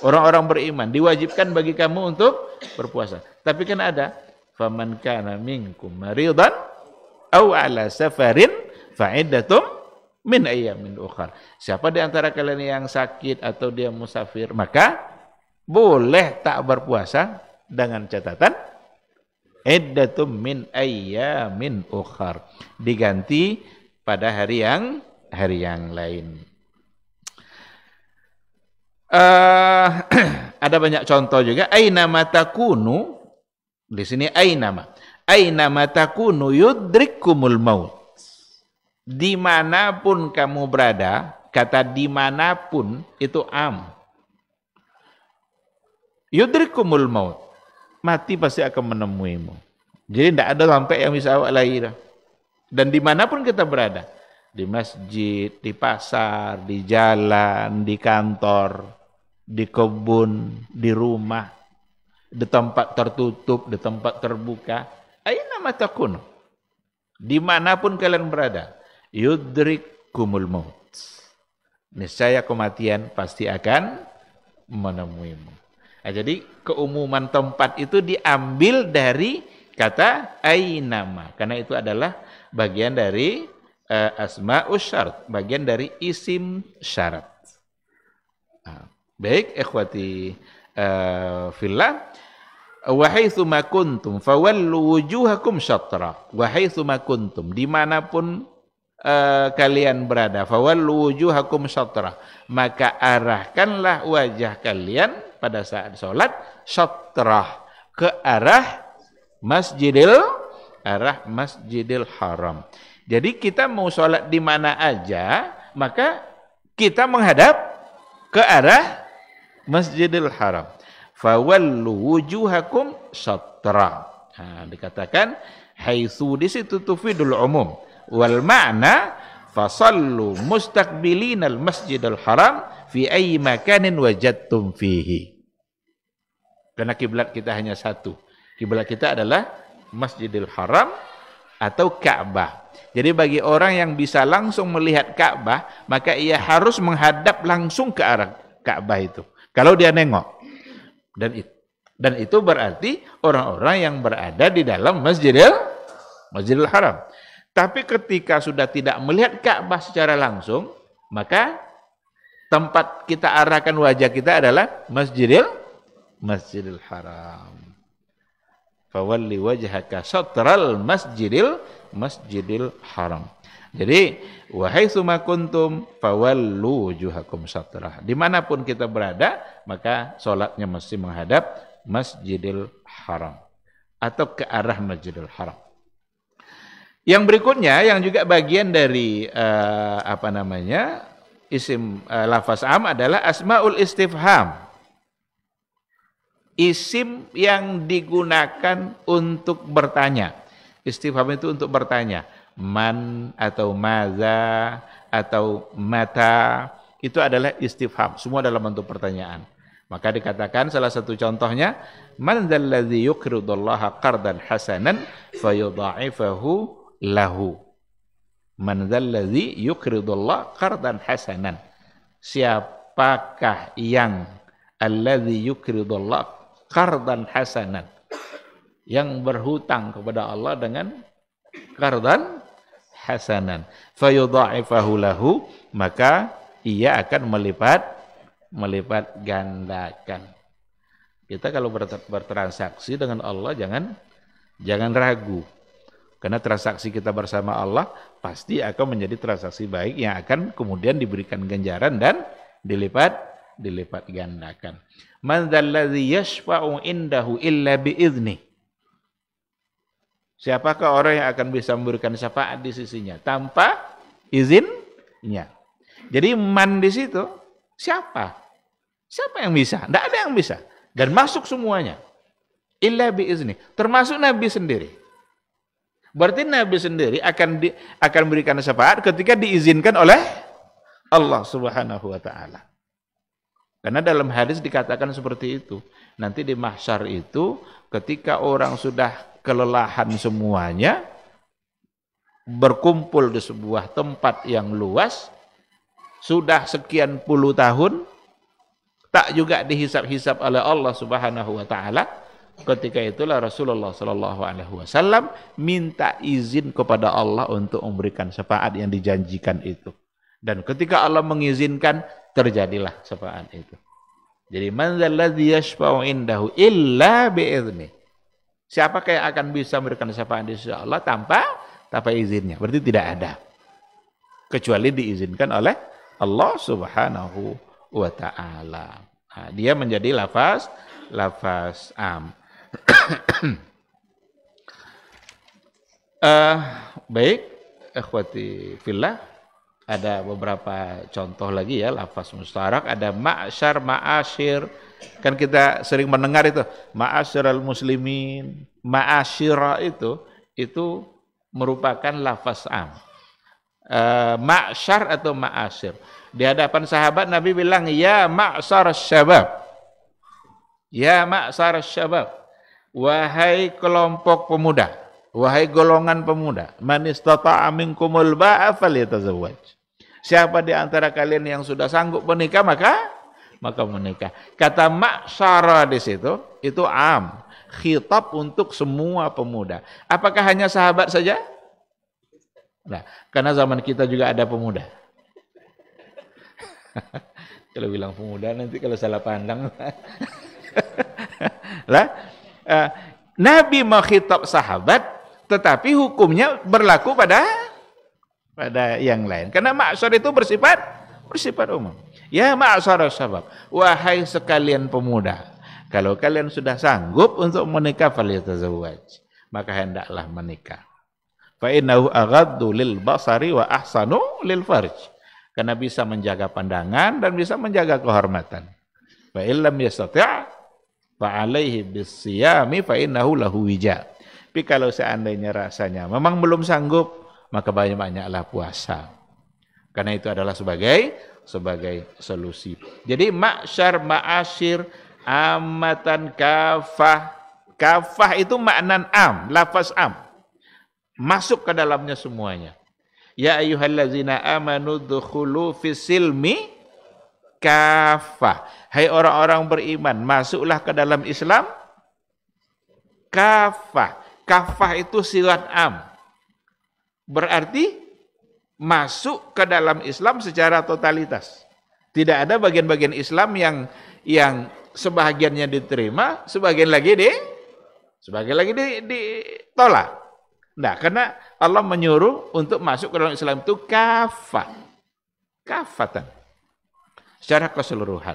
[SPEAKER 1] Orang-orang beriman diwajibkan bagi kamu untuk berpuasa. Tapi kan ada faman kana minkum maridan au ala safarin fa min ayyamin ukhar. Siapa di antara kalian yang sakit atau dia musafir, maka boleh tak berpuasa dengan catatan iddatum min ayyamin ukhar. Diganti pada hari yang hari yang lain. Uh, ada banyak contoh juga aina matakunu di sini aina aina matakunu yudrikumul maut dimanapun kamu berada kata dimanapun itu am yudrikumul maut mati pasti akan menemuimu. Jadi tidak ada sampai yang bisa awak lahir. Dan dimanapun kita berada, di masjid, di pasar, di jalan, di kantor, di kebun, di rumah, di tempat tertutup, di tempat terbuka. Aina matakun. Dimanapun kalian berada, yudrik kumul maut. Niscaya kematian pasti akan menemuimu. Nah, jadi keumuman tempat itu diambil dari kata ainama karena itu adalah bagian dari uh, eh, ushart syarat, bagian dari isim syarat. Nah, baik, ikhwati uh, fillah wa kuntum fawallu wujuhakum syatra Wahai haitsu kuntum dimanapun uh, kalian berada fawallu wujuhakum syatra maka arahkanlah wajah kalian pada saat sholat syatrah ke arah masjidil arah masjidil haram. Jadi kita mau sholat di mana aja, maka kita menghadap ke arah masjidil haram. Fawallu wujuhakum syatra. Nah, dikatakan haitsu di situ tufidul umum wal ma'na fasallu mustaqbilinal masjidil haram fi ayyi makanin wajadtum fihi. Karena kiblat kita hanya satu. Kiblat kita adalah Masjidil Haram atau Ka'bah. Jadi bagi orang yang bisa langsung melihat Ka'bah, maka ia harus menghadap langsung ke arah Ka'bah itu. Kalau dia nengok. Dan itu dan itu berarti orang-orang yang berada di dalam Masjidil Masjidil Haram. Tapi ketika sudah tidak melihat Ka'bah secara langsung, maka tempat kita arahkan wajah kita adalah Masjidil Masjidil Haram. Fawalli wajhaka satral masjidil masjidil haram. Jadi wahai sumakuntum fawallu wujuhakum satrah. Dimanapun kita berada, maka sholatnya mesti menghadap Masjidil Haram atau ke arah Masjidil Haram. Yang berikutnya yang juga bagian dari uh, apa namanya isim uh, lafaz am adalah asmaul istifham isim yang digunakan untuk bertanya. Istifham itu untuk bertanya. Man atau maza atau mata itu adalah istifham. Semua dalam bentuk pertanyaan. Maka dikatakan salah satu contohnya man dzalladzi yuqridullaha qardan hasanan fayudha'ifahu lahu. Man dzalladzi yuqridullaha qardan hasanan. Siapakah yang alladzi yuqridullaha kardan hasanan yang berhutang kepada Allah dengan kardan hasanan fayudha'ifahu lahu maka ia akan melipat melipat gandakan kita kalau bertransaksi dengan Allah jangan jangan ragu karena transaksi kita bersama Allah pasti akan menjadi transaksi baik yang akan kemudian diberikan ganjaran dan dilipat dilipat gandakan Man dzalladzi yashfa'u indahu illa bi'idhni. Siapakah orang yang akan bisa memberikan syafaat di sisinya tanpa izinnya? Jadi man di situ siapa? Siapa yang bisa? Tidak ada yang bisa. Dan masuk semuanya. Illa biizni. Termasuk Nabi sendiri. Berarti Nabi sendiri akan di, akan memberikan syafaat ketika diizinkan oleh Allah Subhanahu wa taala. Karena dalam hadis dikatakan seperti itu. Nanti di mahsyar itu ketika orang sudah kelelahan semuanya berkumpul di sebuah tempat yang luas sudah sekian puluh tahun tak juga dihisap-hisap oleh Allah Subhanahu wa taala ketika itulah Rasulullah Shallallahu alaihi wasallam minta izin kepada Allah untuk memberikan syafaat yang dijanjikan itu dan ketika Allah mengizinkan terjadilah syafaat itu. Jadi man dzalladzi yashfa'u indahu illa bi'izni. Siapa yang akan bisa memberikan syafaat di sisi Allah tanpa tanpa izinnya? Berarti tidak ada. Kecuali diizinkan oleh Allah Subhanahu wa taala. Nah, dia menjadi lafaz lafaz am. uh, baik, ikhwati fillah ada beberapa contoh lagi ya lafaz mustarak ada ma'syar ma'asyir kan kita sering mendengar itu ma'asyiral muslimin ma'asyira itu itu merupakan lafaz am e, eh, ma'syar atau ma'asyir di hadapan sahabat Nabi bilang ya ma'syar syabab ya ma'syar syabab wahai kelompok pemuda Wahai golongan pemuda, man istata'a minkumul ba'a falyatazawwaj. Siapa di antara kalian yang sudah sanggup menikah maka maka menikah. Kata maksara di situ itu am, khitab untuk semua pemuda. Apakah hanya sahabat saja? Nah, karena zaman kita juga ada pemuda. kalau bilang pemuda nanti kalau salah pandang. lah, Nabi eh, Nabi mengkhitab sahabat tetapi hukumnya berlaku pada pada yang lain. Karena maksur itu bersifat bersifat umum. Ya maksur sebab wahai sekalian pemuda, kalau kalian sudah sanggup untuk menikah falyatazawwaj, maka hendaklah menikah. Fa innahu aghaddu lil basari wa ahsanu lil farj. Karena bisa menjaga pandangan dan bisa menjaga kehormatan. Fa illam yastati' fa alaihi bisiyami fa innahu lahu wija. Tapi kalau seandainya rasanya memang belum sanggup, maka banyak-banyaklah puasa. Karena itu adalah sebagai sebagai solusi. Jadi maksyar ma'asyir amatan kafah. Kafah itu maknan am, lafaz am. Masuk ke dalamnya semuanya. Ya ayyuhallazina amanu dukhulu fisilmi kafah. Hai orang-orang beriman, masuklah ke dalam Islam kafah. Kafah itu silat am. Berarti masuk ke dalam Islam secara totalitas. Tidak ada bagian-bagian Islam yang yang sebagiannya diterima, sebagian lagi di sebagian lagi di, ditolak. Nah, karena Allah menyuruh untuk masuk ke dalam Islam itu kafah. Kafatan. Secara keseluruhan.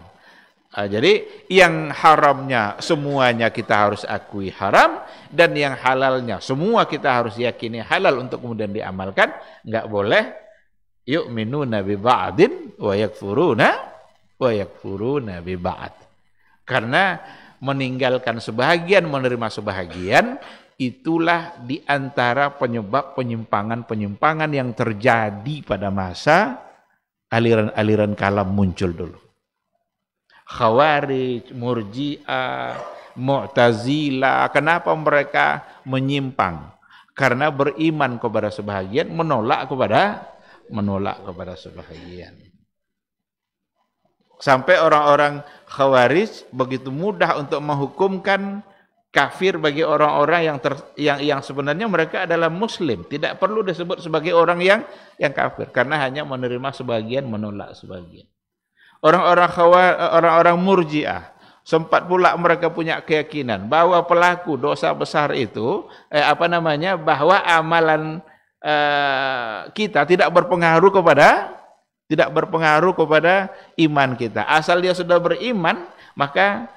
[SPEAKER 1] Nah, jadi yang haramnya semuanya kita harus akui haram dan yang halalnya semua kita harus yakini halal untuk kemudian diamalkan. Nggak boleh minu nabi ba'din wa yakfuruna wa yakfuruna bi ba'd. Karena meninggalkan sebahagian menerima sebahagian itulah diantara penyebab penyimpangan-penyimpangan yang terjadi pada masa aliran-aliran kalam muncul dulu. Khawarij, Murji'ah, mu'tazila. Kenapa mereka menyimpang? Karena beriman kepada sebahagian, menolak kepada menolak kepada sebahagian. Sampai orang-orang Khawarij begitu mudah untuk menghukumkan kafir bagi orang-orang yang ter, yang yang sebenarnya mereka adalah muslim, tidak perlu disebut sebagai orang yang yang kafir karena hanya menerima sebagian menolak sebagian orang-orang eh, orang-orang murjiah sempat pula mereka punya keyakinan bahwa pelaku dosa besar itu eh, apa namanya bahwa amalan eh, kita tidak berpengaruh kepada tidak berpengaruh kepada iman kita asal dia sudah beriman maka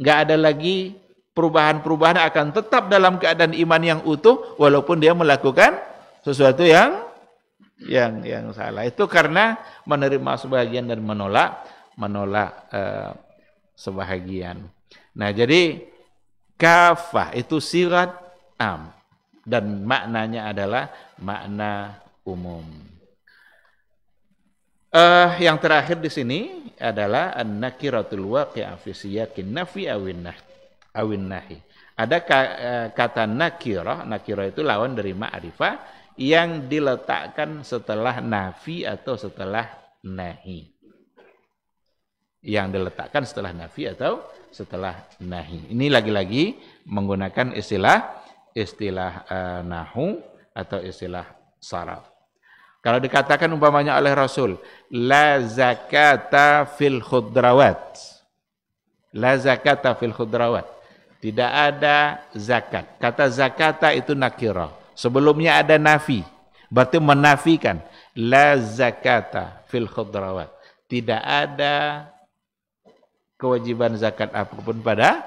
[SPEAKER 1] nggak ada lagi perubahan-perubahan akan tetap dalam keadaan iman yang utuh walaupun dia melakukan sesuatu yang yang yang salah itu karena menerima sebagian dan menolak menolak eh, sebahagian. Nah, jadi kafah itu sirat am dan maknanya adalah makna umum. Uh, yang terakhir di sini adalah an-nakiratul waqi'a fi siyaqin nafi awin Ada eh, kata nakirah, nakirah itu lawan dari ma'rifah yang diletakkan setelah nafi atau setelah nahi. Yang diletakkan setelah nafi atau setelah nahi. Ini lagi-lagi menggunakan istilah istilah uh, nahu atau istilah saraf. Kalau dikatakan umpamanya oleh Rasul, la zakata fil khudrawat. La zakata fil khudrawat. Tidak ada zakat. Kata zakata itu nakirah. Sebelumnya ada nafi, berarti menafikan la zakata fil khudrawat. Tidak ada kewajiban zakat apapun pada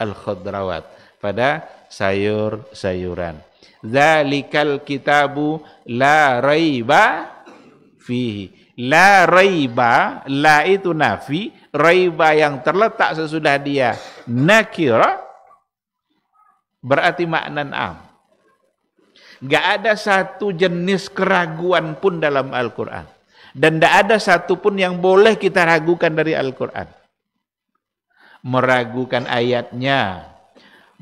[SPEAKER 1] al khudrawat, pada sayur-sayuran. Zalikal kitabu la raiba fihi. La raiba, la itu nafi, raiba yang terletak sesudah dia nakira berarti maknan am. Nggak ada satu jenis keraguan pun dalam Al-Quran. Dan tidak ada satu pun yang boleh kita ragukan dari Al-Quran. Meragukan ayatnya,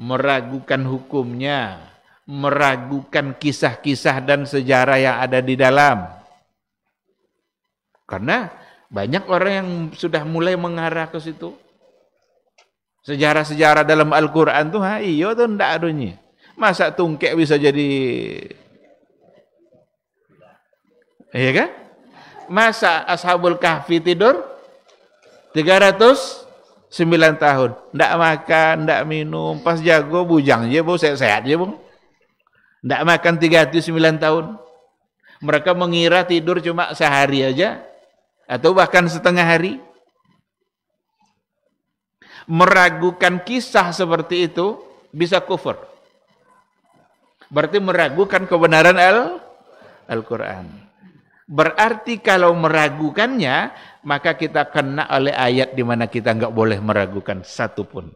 [SPEAKER 1] meragukan hukumnya, meragukan kisah-kisah dan sejarah yang ada di dalam. Karena banyak orang yang sudah mulai mengarah ke situ. Sejarah-sejarah dalam Al-Quran itu, ha, iyo itu tidak adanya. Masa tungkek bisa jadi Iya kan? Masa Ashabul Kahfi tidur 309 tahun. Tidak makan, tidak minum. Pas jago bujang aja bu, sehat-sehat aja bu. Tidak makan 309 tahun. Mereka mengira tidur cuma sehari aja. Atau bahkan setengah hari. Meragukan kisah seperti itu bisa kufur. Berarti meragukan kebenaran Al Al-Qur'an. Berarti kalau meragukannya, maka kita kena oleh ayat di mana kita enggak boleh meragukan satu pun.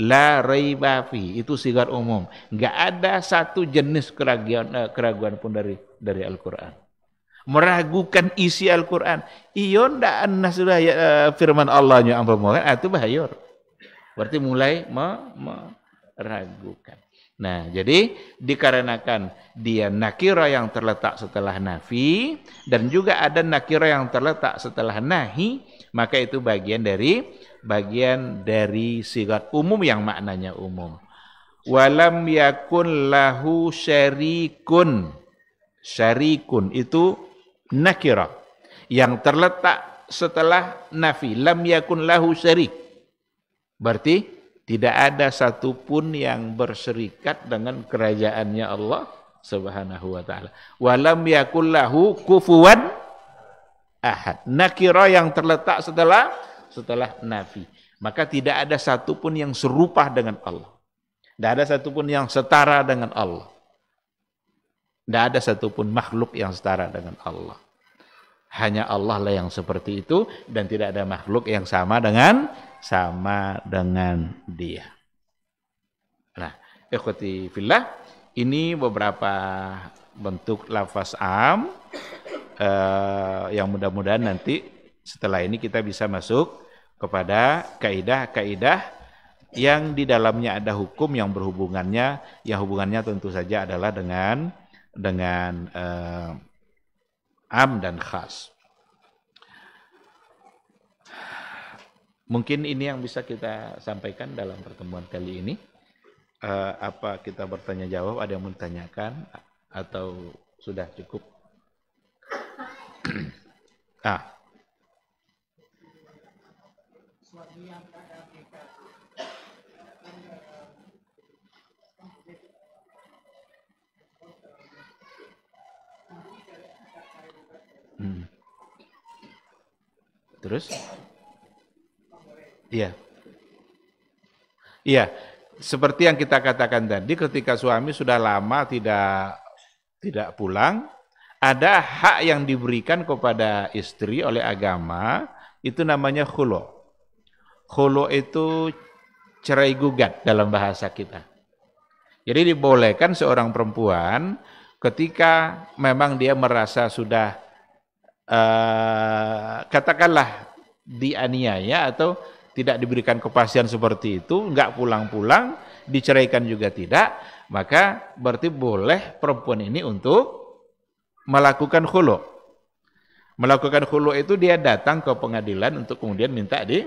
[SPEAKER 1] La raibafi itu sigar umum. Nggak ada satu jenis keraguan, eh, keraguan pun dari dari Al-Quran. Meragukan isi Al-Quran. Iyo ndak anas sudah Allah ya, eh, firman Allahnya ya ampun ah, itu bahayur. Berarti mulai meragukan. Nah, jadi dikarenakan dia nakira yang terletak setelah nafi dan juga ada nakira yang terletak setelah nahi, maka itu bagian dari bagian dari sigat umum yang maknanya umum. Walam yakun lahu syarikun. Syarikun itu nakira yang terletak setelah nafi. Lam yakun lahu syarik. Berarti tidak ada satupun yang berserikat dengan kerajaannya Allah Subhanahu wa taala. Walam yakullahu kufuwan ahad. Nakira yang terletak setelah setelah nafi. Maka tidak ada satupun yang serupa dengan Allah. Tidak ada satupun yang setara dengan Allah. Tidak ada satupun makhluk yang setara dengan Allah. Hanya Allah lah yang seperti itu dan tidak ada makhluk yang sama dengan sama dengan dia. Nah, ikuti fillah, ini beberapa bentuk lafaz am eh, yang mudah-mudahan nanti setelah ini kita bisa masuk kepada kaidah-kaidah yang di dalamnya ada hukum yang berhubungannya yang hubungannya tentu saja adalah dengan dengan eh, am dan khas. Mungkin ini yang bisa kita sampaikan dalam pertemuan kali ini. Uh, apa kita bertanya jawab, ada yang menanyakan atau sudah cukup? ah. Hmm. Terus? Iya. Iya, seperti yang kita katakan tadi ketika suami sudah lama tidak tidak pulang, ada hak yang diberikan kepada istri oleh agama, itu namanya khulu. Khulu itu cerai gugat dalam bahasa kita. Jadi dibolehkan seorang perempuan ketika memang dia merasa sudah uh, katakanlah dianiaya atau tidak diberikan kepastian seperti itu, nggak pulang-pulang, diceraikan juga tidak, maka berarti boleh perempuan ini untuk melakukan khulu. Melakukan khulu itu dia datang ke pengadilan untuk kemudian minta di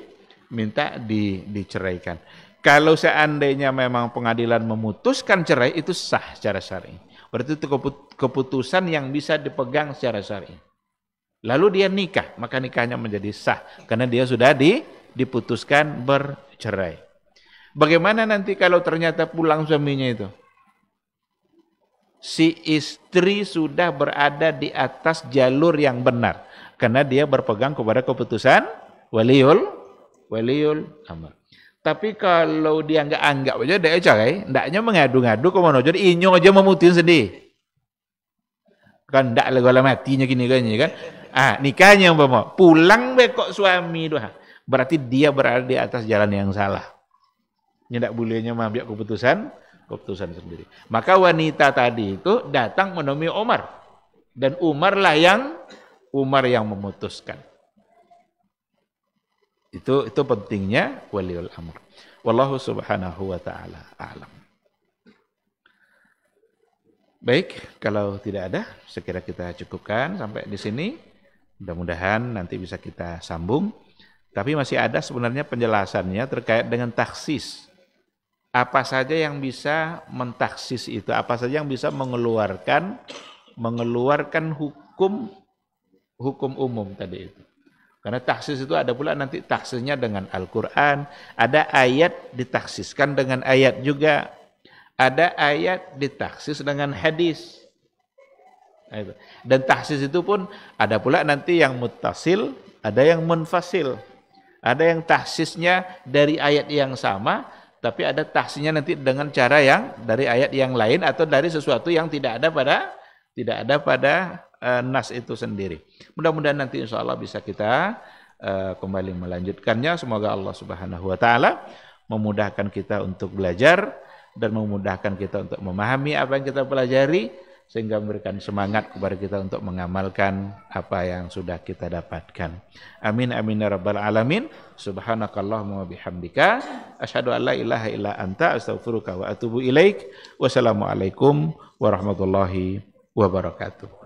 [SPEAKER 1] minta di, diceraikan. Kalau seandainya memang pengadilan memutuskan cerai itu sah secara syar'i. Berarti itu keputusan yang bisa dipegang secara syar'i. Lalu dia nikah, maka nikahnya menjadi sah karena dia sudah di diputuskan bercerai. Bagaimana nanti kalau ternyata pulang suaminya itu? Si istri sudah berada di atas jalur yang benar karena dia berpegang kepada keputusan waliul waliul amr. Tapi kalau dia nggak anggap aja dia cerai, ndaknya mengadu-ngadu ke mana jadi inyong aja memutin sendiri. Kan ndak lagi matinya gini kan. Ah, nikahnya umpama pulang bekok suami doha berarti dia berada di atas jalan yang salah. Nyedak bulenya mengambil keputusan, keputusan sendiri. Maka wanita tadi itu datang menemui Umar. Dan Umarlah yang Umar yang memutuskan. Itu itu pentingnya waliul amr. Wallahu subhanahu wa taala alam. Baik, kalau tidak ada, sekira kita cukupkan sampai di sini. Mudah-mudahan nanti bisa kita sambung. Tapi masih ada sebenarnya penjelasannya terkait dengan taksis. Apa saja yang bisa mentaksis itu, apa saja yang bisa mengeluarkan mengeluarkan hukum hukum umum tadi itu. Karena taksis itu ada pula nanti taksisnya dengan Al-Quran, ada ayat ditaksiskan dengan ayat juga, ada ayat ditaksis dengan hadis. Nah, Dan taksis itu pun ada pula nanti yang mutasil, ada yang munfasil. Ada yang tahsisnya dari ayat yang sama, tapi ada tahsisnya nanti dengan cara yang dari ayat yang lain atau dari sesuatu yang tidak ada pada tidak ada pada uh, nas itu sendiri. Mudah-mudahan nanti insya Allah bisa kita uh, kembali melanjutkannya. Semoga Allah Subhanahu Wa Taala memudahkan kita untuk belajar dan memudahkan kita untuk memahami apa yang kita pelajari sehingga memberikan semangat kepada kita untuk mengamalkan apa yang sudah kita dapatkan. Amin amin ya rabbal alamin. Subhanakallahumma bihamdika asyhadu an la ilaha illa anta astaghfiruka wa atubu ilaik. Wassalamualaikum warahmatullahi wabarakatuh.